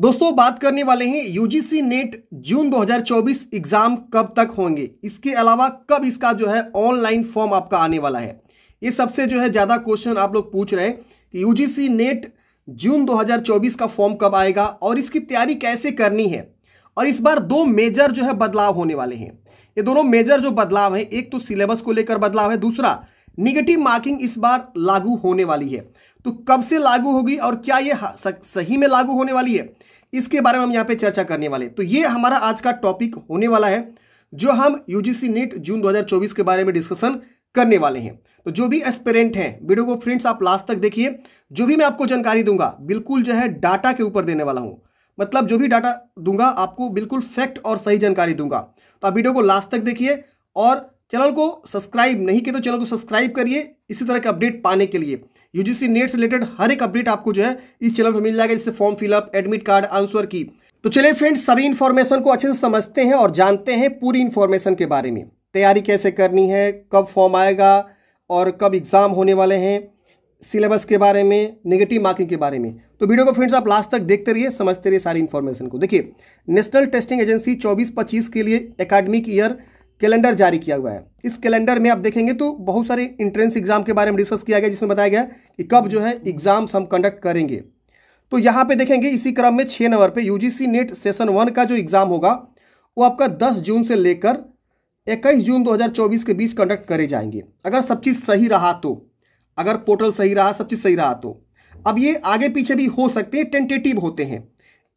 दोस्तों बात करने वाले हैं यूजीसी नेट जून 2024 एग्जाम कब तक होंगे इसके अलावा कब इसका जो है ऑनलाइन फॉर्म आपका आने वाला है ये सबसे जो है ज़्यादा क्वेश्चन आप लोग पूछ रहे हैं कि यूजीसी नेट जून 2024 का फॉर्म कब आएगा और इसकी तैयारी कैसे करनी है और इस बार दो मेजर जो है बदलाव होने वाले हैं ये दोनों मेजर जो बदलाव है एक तो सिलेबस को लेकर बदलाव है दूसरा निगेटिव मार्किंग इस बार लागू होने वाली है तो कब से लागू होगी और क्या ये सही में लागू होने वाली है इसके बारे में हम यहाँ पे चर्चा करने वाले तो ये हमारा आज का टॉपिक होने वाला है जो हम यूजीसी नेट e जून दो के बारे में डिस्कशन करने वाले हैं तो जो भी एस्पेरेंट हैं वीडियो को फ्रेंड्स आप लास्ट तक देखिए जो भी मैं आपको जानकारी दूंगा बिल्कुल जो है डाटा के ऊपर देने वाला हूँ मतलब जो भी डाटा दूंगा आपको बिल्कुल फैक्ट और सही जानकारी दूंगा तो आप वीडियो को लास्ट तक देखिए और चैनल को सब्सक्राइब नहीं किए तो चैनल को सब्सक्राइब करिए इसी तरह के अपडेट पाने के लिए यूजीसी नेट से रिलेटेड हर एक अपडेट आपको जो है इस चैनल पर मिल जाएगा जैसे form fill up admit card answer key तो चलिए फ्रेंड्स सभी इन्फॉर्मेशन को अच्छे से समझते हैं और जानते हैं पूरी इन्फॉर्मेशन के बारे में तैयारी कैसे करनी है कब फॉर्म आएगा और कब एग्ज़ाम होने वाले हैं सिलेबस के बारे में नेगेटिव मार्किंग के बारे में तो वीडियो को फ्रेंड्स आप लास्ट तक देखते रहिए समझते रहिए सारी इन्फॉर्मेशन को देखिए नेशनल टेस्टिंग एजेंसी 24-25 के लिए एकेडमिक ईयर कैलेंडर जारी किया हुआ है इस कैलेंडर में आप देखेंगे तो बहुत सारे इंट्रेंस एग्जाम के बारे में डिस्कस किया गया जिसमें बताया गया कि कब जो है एग्जाम्स हम कंडक्ट करेंगे तो यहाँ पे देखेंगे इसी क्रम में छः नंबर पे यूजीसी नेट सेशन वन का जो एग्ज़ाम होगा वो आपका 10 जून से लेकर 21 जून 2024 के बीच कंडक्ट करे जाएंगे अगर सब चीज़ सही रहा तो अगर पोर्टल सही रहा सब चीज़ सही रहा तो अब ये आगे पीछे भी हो सकते हैं टेंटेटिव होते हैं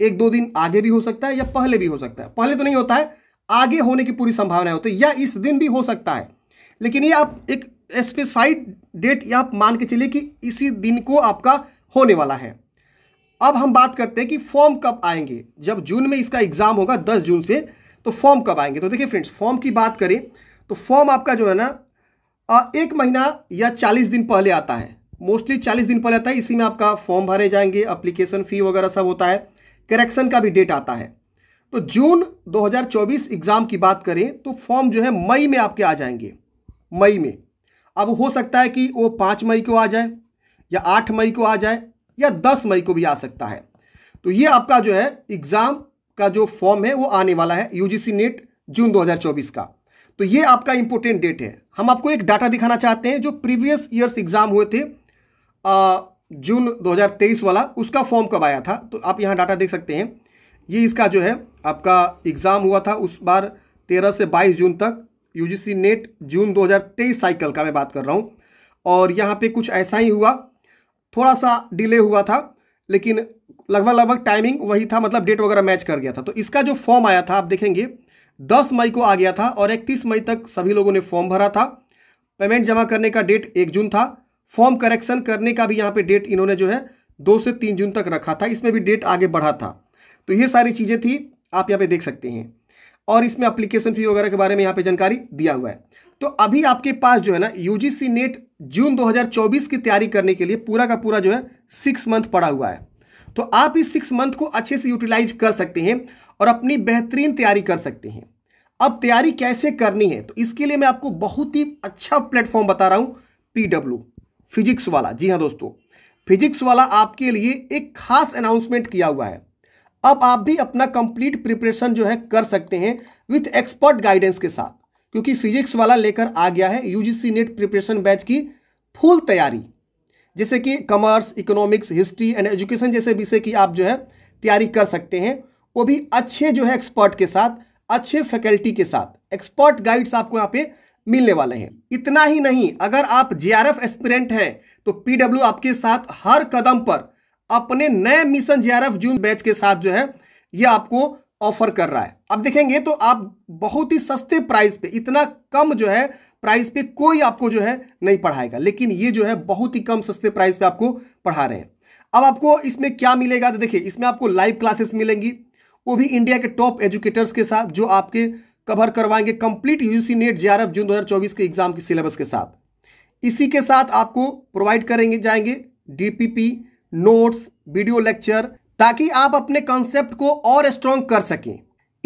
एक दो दिन आगे भी हो सकता है या पहले भी हो सकता है पहले तो नहीं होता है आगे होने की पूरी संभावना होती है तो या इस दिन भी हो सकता है लेकिन ये आप एक स्पेसिफाइड डेट या आप मान के चलिए कि इसी दिन को आपका होने वाला है अब हम बात करते हैं कि फॉर्म कब आएंगे जब जून में इसका एग्ज़ाम होगा दस जून से तो फॉर्म कब आएंगे तो देखिए फ्रेंड्स फॉर्म की बात करें तो फॉर्म आपका जो है ना एक महीना या चालीस दिन पहले आता है मोस्टली चालीस दिन पहले आता है इसी में आपका फॉर्म भरे जाएंगे अप्लीकेशन फ़ी वगैरह सब होता है करेक्शन का भी डेट आता है तो जून 2024 एग्ज़ाम की बात करें तो फॉर्म जो है मई में आपके आ जाएंगे मई में अब हो सकता है कि वो पाँच मई को आ जाए या आठ मई को आ जाए या दस मई को भी आ सकता है तो ये आपका जो है एग्ज़ाम का जो फॉर्म है वो आने वाला है यूजीसी नेट e जून 2024 का तो ये आपका इंपॉर्टेंट डेट है हम आपको एक डाटा दिखाना चाहते हैं जो प्रीवियस ईयर्स एग्ज़ाम हुए थे आ, जून 2023 वाला उसका फॉर्म कब आया था तो आप यहाँ डाटा देख सकते हैं ये इसका जो है आपका एग्ज़ाम हुआ था उस बार तेरह से बाईस जून तक यूजीसी नेट जून 2023 साइकिल का मैं बात कर रहा हूँ और यहाँ पे कुछ ऐसा ही हुआ थोड़ा सा डिले हुआ था लेकिन लगभग लगभग टाइमिंग वही था मतलब डेट वगैरह मैच कर गया था तो इसका जो फॉर्म आया था आप देखेंगे दस मई को आ गया था और इकतीस मई तक सभी लोगों ने फॉर्म भरा था पेमेंट जमा करने का डेट एक जून था फॉर्म करेक्शन करने का भी यहाँ पे डेट इन्होंने जो है दो से तीन जून तक रखा था इसमें भी डेट आगे बढ़ा था तो ये सारी चीज़ें थी आप यहाँ पे देख सकते हैं और इसमें अप्लीकेशन फ़ी वगैरह के बारे में यहाँ पे जानकारी दिया हुआ है तो अभी आपके पास जो है ना यू नेट जून 2024 की तैयारी करने के लिए पूरा का पूरा जो है सिक्स मंथ पड़ा हुआ है तो आप इस सिक्स मंथ को अच्छे से यूटिलाइज कर सकते हैं और अपनी बेहतरीन तैयारी कर सकते हैं अब तैयारी कैसे करनी है तो इसके लिए मैं आपको बहुत ही अच्छा प्लेटफॉर्म बता रहा हूँ पीडब्ल्यू फिजिक्स वाला जी हाँ दोस्तों फिजिक्स वाला आपके लिए एक खास अनाउंसमेंट किया हुआ है अब आप भी अपना कंप्लीट प्रिपरेशन जो है कर सकते हैं विथ एक्सपर्ट गाइडेंस के साथ क्योंकि फिजिक्स वाला लेकर आ गया है यूजीसी नेट प्रिपरेशन बैच की फुल तैयारी जैसे कि commerce economics history and education जैसे विषय की आप जो है तैयारी कर सकते हैं वो भी अच्छे जो है एक्सपर्ट के साथ अच्छे फैकल्टी के साथ एक्सपर्ट गाइड्स आपको यहाँ पे मिलने वाले हैं इतना ही नहीं अगर आप जे आर एस्पिरेंट हैं तो पीडब्ल्यू आपके साथ हर कदम पर अपने नए मिशन जे जून बैच के साथ जो है ये आपको ऑफर कर रहा है अब देखेंगे तो आप बहुत ही सस्ते प्राइस पे इतना कम जो है प्राइस पे कोई आपको जो है नहीं पढ़ाएगा लेकिन ये जो है बहुत ही कम सस्ते प्राइस पे आपको पढ़ा रहे हैं अब आपको इसमें क्या मिलेगा तो देखिए इसमें आपको लाइव क्लासेस मिलेंगी वो भी इंडिया के टॉप एजुकेटर्स के साथ जो आपके कवर करवाएंगे complete UGC NET J June दो के एग्जाम के सिलेबस के साथ इसी के साथ आपको प्रोवाइड करेंगे जाएंगे डीपीपी नोट्स वीडियो लेक्चर ताकि आप अपने कॉन्सेप्ट को और स्ट्रॉन्ग कर सकें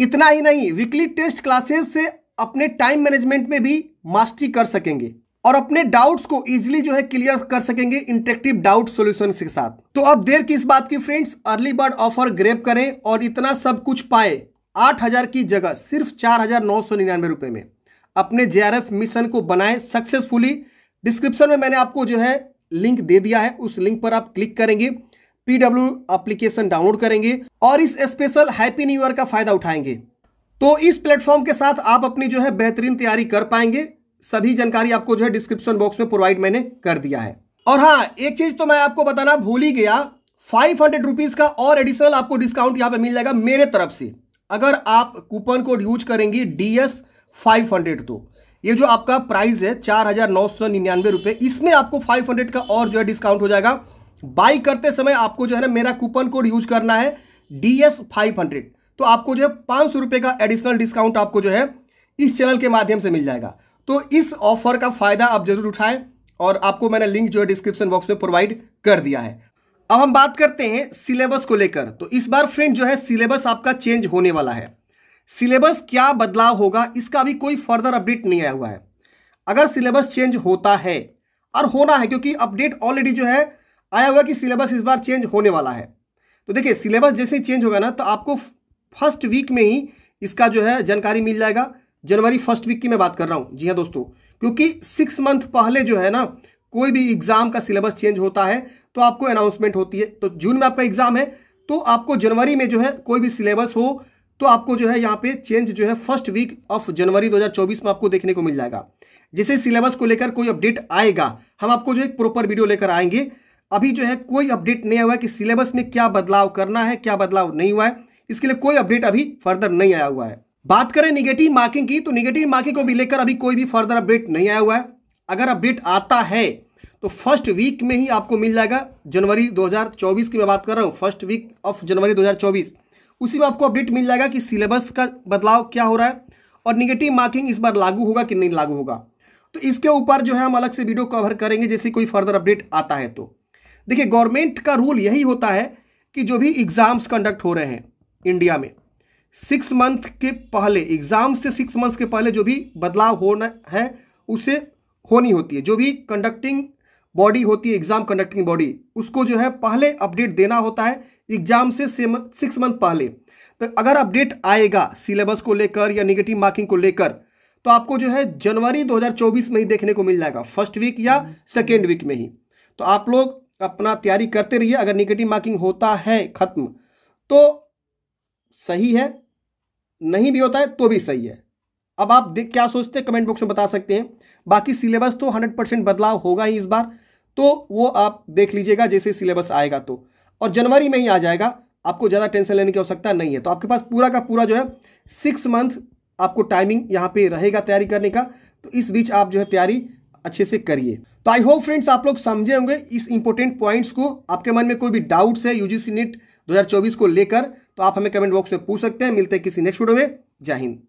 इतना ही नहीं वीकली टेस्ट क्लासेस से अपने टाइम मैनेजमेंट में भी मास्टरी कर सकेंगे और अपने डाउट्स को इजीली जो है क्लियर कर सकेंगे इंटरेक्टिव डाउट सोल्यूशन के साथ तो अब देर किस बात की friends early bird offer grab करें और इतना सब कुछ पाए आठ हजार की जगह सिर्फ चार हजार नौ सौ निन्यानवे रुपए में अपने जे मिशन को बनाए सक्सेसफुली डिस्क्रिप्शन में मैंने आपको जो है लिंक दे दिया है उस लिंक पर आप क्लिक करेंगे पीडब्ल्यू एप्लीकेशन डाउनलोड करेंगे और इस स्पेशल हैप्पी न्यू ईयर का फायदा उठाएंगे तो इस प्लेटफॉर्म के साथ आप अपनी जो है बेहतरीन तैयारी कर पाएंगे सभी जानकारी आपको जो है डिस्क्रिप्शन बॉक्स में प्रोवाइड मैंने कर दिया है और हाँ एक चीज तो मैं आपको बताना भूल ही गया फाइव हंड्रेड रुपीज का और एडिशनल आपको डिस्काउंट यहां पे मिल जाएगा मेरे तरफ से अगर आप कूपन कोड यूज करेंगी एस फाइव हंड्रेड तो ये जो आपका प्राइस है चार हजार नौ सौ निन्यानवे रुपए इसमें आपको फाइव हंड्रेड का और जो है डिस्काउंट हो जाएगा बाई करते समय आपको जो है ना मेरा कूपन कोड यूज करना है डी एस फाइव हंड्रेड तो आपको जो है पांच सौ रुपए का एडिशनल डिस्काउंट आपको जो है इस चैनल के माध्यम से मिल जाएगा तो इस ऑफर का फ़ायदा आप जरूर उठाएं और आपको मैंने लिंक जो है डिस्क्रिप्शन बॉक्स में प्रोवाइड कर दिया है अब हम बात करते हैं सिलेबस को लेकर तो इस बार फ्रेंड जो है सिलेबस आपका चेंज होने वाला है सिलेबस क्या बदलाव होगा इसका भी कोई फर्दर अपडेट नहीं आया हुआ है अगर सिलेबस चेंज होता है और होना है क्योंकि अपडेट ऑलरेडी जो है आया हुआ कि सिलेबस इस बार चेंज होने वाला है तो देखिए सिलेबस जैसे ही चेंज होगा ना तो आपको फर्स्ट वीक में ही इसका जो है जानकारी मिल जाएगा जनवरी फर्स्ट वीक की मैं बात कर रहा हूँ जी हाँ दोस्तों क्योंकि सिक्स मंथ पहले जो है ना कोई भी एग्ज़ाम का सिलेबस चेंज होता है तो आपको अनाउंसमेंट होती है तो जून में आपका एग्ज़ाम है तो आपको जनवरी में जो है कोई भी सिलेबस हो तो आपको जो है यहाँ पे चेंज जो है फर्स्ट वीक ऑफ जनवरी 2024 में आपको देखने को मिल जाएगा जैसे सिलेबस को लेकर कोई अपडेट आएगा हम आपको जो है प्रॉपर वीडियो लेकर आएंगे अभी जो है कोई अपडेट नहीं हुआ है कि सिलेबस में क्या बदलाव करना है क्या बदलाव नहीं हुआ है इसके लिए कोई अपडेट अभी फर्दर नहीं आया हुआ है बात करें निगेटिव मार्किंग की तो निगेटिव मार्किंग को भी लेकर अभी कोई भी फर्दर अपडेट नहीं आया हुआ है अगर अपडेट आता है तो फर्स्ट वीक में ही आपको मिल जाएगा जनवरी 2024 की मैं बात कर रहा हूँ फर्स्ट वीक ऑफ जनवरी 2024 उसी में आपको अपडेट मिल जाएगा कि सिलेबस का बदलाव क्या हो रहा है और निगेटिव मार्किंग इस बार लागू होगा कि नहीं लागू होगा तो इसके ऊपर जो है हम अलग से वीडियो कवर करेंगे जैसे कोई फर्दर अपडेट आता है तो देखिए गवर्नमेंट का रूल यही होता है कि जो भी एग्ज़ाम्स कंडक्ट हो रहे हैं इंडिया में सिक्स मंथ के पहले एग्ज़ाम से सिक्स मंथ्स के पहले जो भी बदलाव होना है उसे होनी होती है जो भी कंडक्टिंग बॉडी होती है एग्जाम कंडक्टिंग बॉडी उसको जो है पहले अपडेट देना होता है एग्जाम से सिक्स मंथ पहले तो अगर अपडेट आएगा सिलेबस को लेकर या निगेटिव मार्किंग को लेकर तो आपको जो है जनवरी 2024 में ही देखने को मिल जाएगा फर्स्ट वीक या सेकेंड वीक में ही तो आप लोग अपना तैयारी करते रहिए अगर निगेटिव मार्किंग होता है खत्म तो सही है नहीं भी होता है तो भी सही है अब आप क्या सोचते हैं कमेंट बॉक्स में बता सकते हैं बाकी सिलेबस तो 100 परसेंट बदलाव होगा ही इस बार तो वो आप देख लीजिएगा जैसे सिलेबस आएगा तो और जनवरी में ही आ जाएगा आपको ज़्यादा टेंशन लेने की आवश्यकता नहीं है तो आपके पास पूरा का पूरा जो है सिक्स मंथ आपको टाइमिंग यहाँ पे रहेगा तैयारी करने का तो इस बीच आप जो है तैयारी अच्छे से करिए तो आई होप फ्रेंड्स आप लोग समझे होंगे इस इंपॉर्टेंट पॉइंट्स को आपके मन में कोई भी डाउट्स है यूजीसी नेट 2024 को लेकर तो आप हमें कमेंट बॉक्स में पूछ सकते हैं मिलते हैं किसी नेक्स्ट वीडियो में जय हिंद